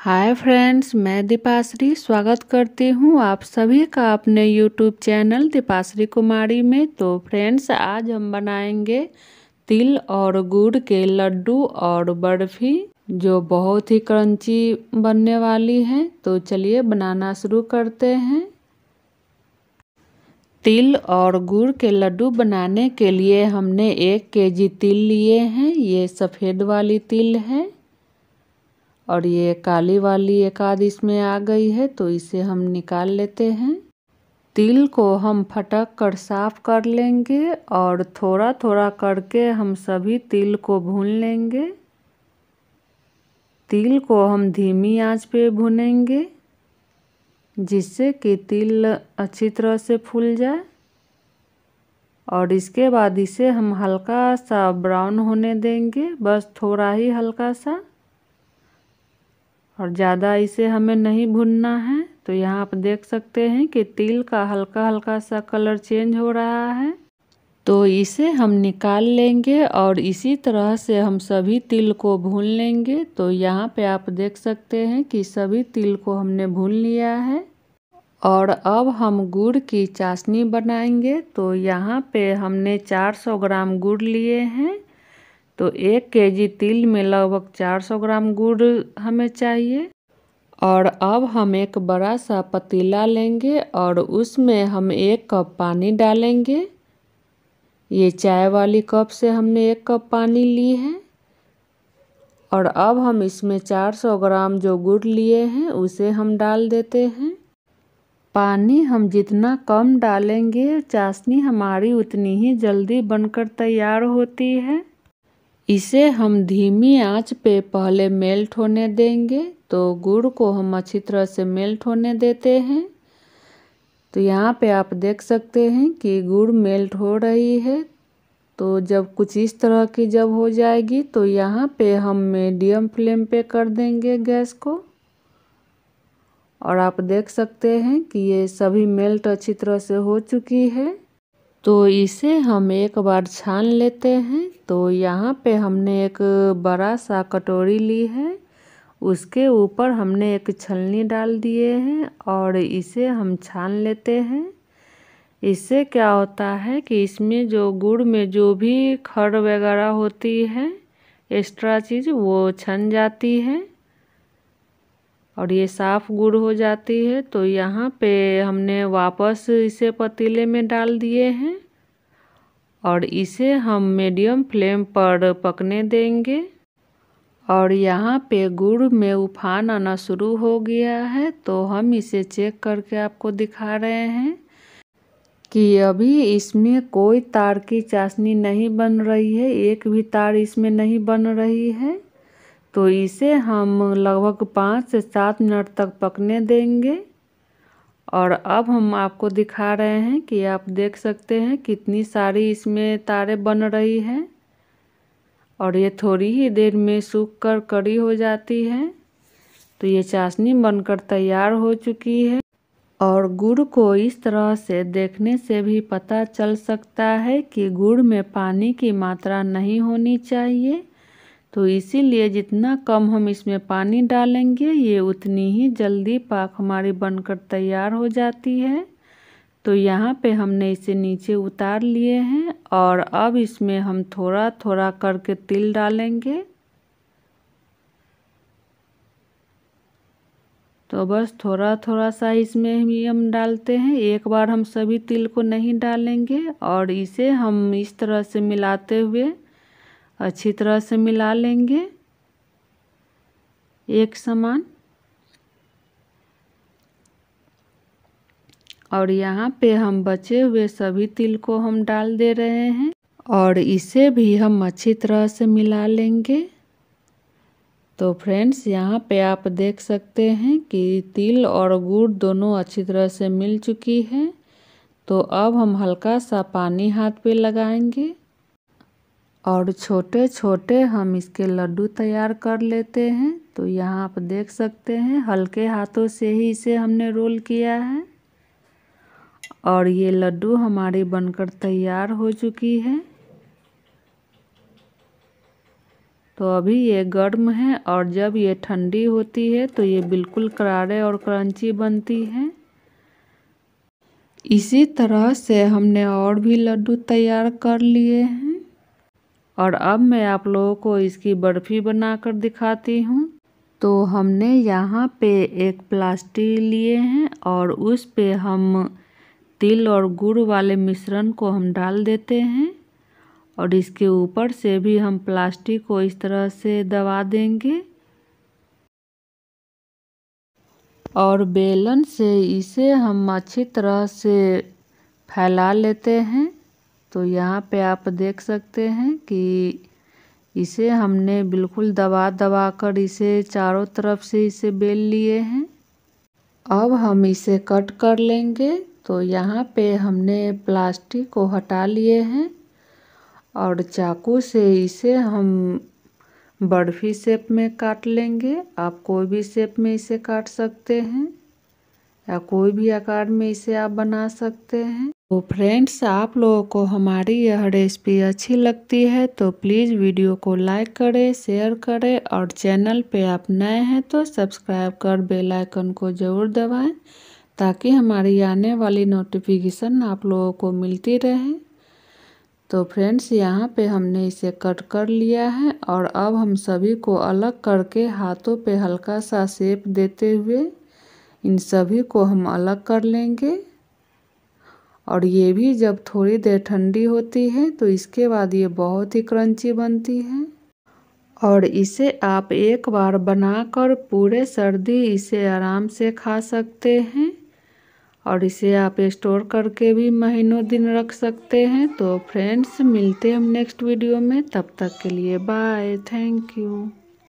hi friends मैं दीपाश्री स्वागत करती हूँ आप सभी का अपने यूट्यूब चैनल दीपाश्री कुमारी में तो फ्रेंड्स आज हम बनाएंगे तिल और गुड़ के लड्डू और बर्फी जो बहुत ही क्रंची बनने वाली है तो चलिए बनाना शुरू करते हैं तिल और गुड़ के लड्डू बनाने के लिए हमने एक केजी तिल लिए हैं ये सफ़ेद वाली तिल है और ये काली वाली एक आध इसमें आ गई है तो इसे हम निकाल लेते हैं तिल को हम फटक कर साफ़ कर लेंगे और थोड़ा थोड़ा करके हम सभी तिल को भून लेंगे तिल को हम धीमी आंच पे भुनेंगे जिससे कि तिल अच्छी तरह से फूल जाए और इसके बाद इसे हम हल्का सा ब्राउन होने देंगे बस थोड़ा ही हल्का सा और ज़्यादा इसे हमें नहीं भुनना है तो यहाँ आप देख सकते हैं कि तिल का हल्का हल्का सा कलर चेंज हो रहा है तो इसे हम निकाल लेंगे और इसी तरह से हम सभी तिल को भून लेंगे तो यहाँ पे आप देख सकते हैं कि सभी तिल को हमने भून लिया है और अब हम गुड़ की चाशनी बनाएंगे तो यहाँ पे हमने 400 ग्राम गुड़ लिए हैं तो एक केजी तिल में लगभग 400 ग्राम गुड़ हमें चाहिए और अब हम एक बड़ा सा पतीला लेंगे और उसमें हम एक कप पानी डालेंगे ये चाय वाली कप से हमने एक कप पानी ली है और अब हम इसमें 400 ग्राम जो गुड़ लिए हैं उसे हम डाल देते हैं पानी हम जितना कम डालेंगे चाशनी हमारी उतनी ही जल्दी बनकर तैयार होती है इसे हम धीमी आंच पे पहले मेल्ट होने देंगे तो गुड़ को हम अच्छी तरह से मेल्ट होने देते हैं तो यहाँ पे आप देख सकते हैं कि गुड़ मेल्ट हो रही है तो जब कुछ इस तरह की जब हो जाएगी तो यहाँ पे हम मीडियम फ्लेम पे कर देंगे गैस को और आप देख सकते हैं कि ये सभी मेल्ट अच्छी तरह से हो चुकी है तो इसे हम एक बार छान लेते हैं तो यहाँ पे हमने एक बड़ा सा कटोरी ली है उसके ऊपर हमने एक छलनी डाल दिए हैं और इसे हम छान लेते हैं इससे क्या होता है कि इसमें जो गुड़ में जो भी खड़ वगैरह होती है एक्स्ट्रा चीज़ वो छन जाती है और ये साफ़ गुड़ हो जाती है तो यहाँ पे हमने वापस इसे पतीले में डाल दिए हैं और इसे हम मीडियम फ्लेम पर पकने देंगे और यहाँ पे गुड़ में उफान आना शुरू हो गया है तो हम इसे चेक करके आपको दिखा रहे हैं कि अभी इसमें कोई तार की चाशनी नहीं बन रही है एक भी तार इसमें नहीं बन रही है तो इसे हम लगभग पाँच से सात मिनट तक पकने देंगे और अब हम आपको दिखा रहे हैं कि आप देख सकते हैं कितनी सारी इसमें तारे बन रही हैं और ये थोड़ी ही देर में सूख कर कड़ी हो जाती है तो ये चाशनी बनकर तैयार हो चुकी है और गुड़ को इस तरह से देखने से भी पता चल सकता है कि गुड़ में पानी की मात्रा नहीं होनी चाहिए तो इसीलिए जितना कम हम इसमें पानी डालेंगे ये उतनी ही जल्दी पाक हमारी बनकर तैयार हो जाती है तो यहाँ पे हमने इसे नीचे उतार लिए हैं और अब इसमें हम थोड़ा थोड़ा करके तिल डालेंगे तो बस थोड़ा थोड़ा सा इसमें ही हम डालते हैं एक बार हम सभी तिल को नहीं डालेंगे और इसे हम इस तरह से मिलाते हुए अच्छी तरह से मिला लेंगे एक समान और यहाँ पे हम बचे हुए सभी तिल को हम डाल दे रहे हैं और इसे भी हम अच्छी तरह से मिला लेंगे तो फ्रेंड्स यहाँ पे आप देख सकते हैं कि तिल और गुड़ दोनों अच्छी तरह से मिल चुकी है तो अब हम हल्का सा पानी हाथ पे लगाएंगे और छोटे छोटे हम इसके लड्डू तैयार कर लेते हैं तो यहाँ आप देख सकते हैं हल्के हाथों से ही इसे हमने रोल किया है और ये लड्डू हमारी बनकर तैयार हो चुकी है तो अभी ये गर्म है और जब ये ठंडी होती है तो ये बिल्कुल करारे और क्रंची बनती है इसी तरह से हमने और भी लड्डू तैयार कर लिए हैं और अब मैं आप लोगों को इसकी बर्फ़ी बनाकर दिखाती हूँ तो हमने यहाँ पे एक प्लास्टिक लिए हैं और उस पे हम तिल और गुड़ वाले मिश्रण को हम डाल देते हैं और इसके ऊपर से भी हम प्लास्टिक को इस तरह से दबा देंगे और बेलन से इसे हम अच्छी तरह से फैला लेते हैं तो यहाँ पे आप देख सकते हैं कि इसे हमने बिल्कुल दबा दबा कर इसे चारों तरफ से इसे बेल लिए हैं अब हम इसे कट कर लेंगे तो यहाँ पे हमने प्लास्टिक को हटा लिए हैं और चाकू से इसे हम बर्फी शेप में काट लेंगे आप कोई भी शेप में इसे काट सकते हैं या कोई भी आकार में इसे आप बना सकते हैं तो फ्रेंड्स आप लोगों को हमारी यह रेसिपी अच्छी लगती है तो प्लीज़ वीडियो को लाइक करें शेयर करें और चैनल पे आप नए हैं तो सब्सक्राइब कर बेल आइकन को ज़रूर दबाएं ताकि हमारी आने वाली नोटिफिकेशन आप लोगों को मिलती रहे तो फ्रेंड्स यहाँ पे हमने इसे कट कर लिया है और अब हम सभी को अलग करके हाथों पे हल्का सा सेप देते हुए इन सभी को हम अलग कर लेंगे और ये भी जब थोड़ी देर ठंडी होती है तो इसके बाद ये बहुत ही क्रंची बनती है और इसे आप एक बार बनाकर पूरे सर्दी इसे आराम से खा सकते हैं और इसे आप स्टोर करके भी महीनों दिन रख सकते हैं तो फ्रेंड्स मिलते हैं हम नेक्स्ट वीडियो में तब तक के लिए बाय थैंक यू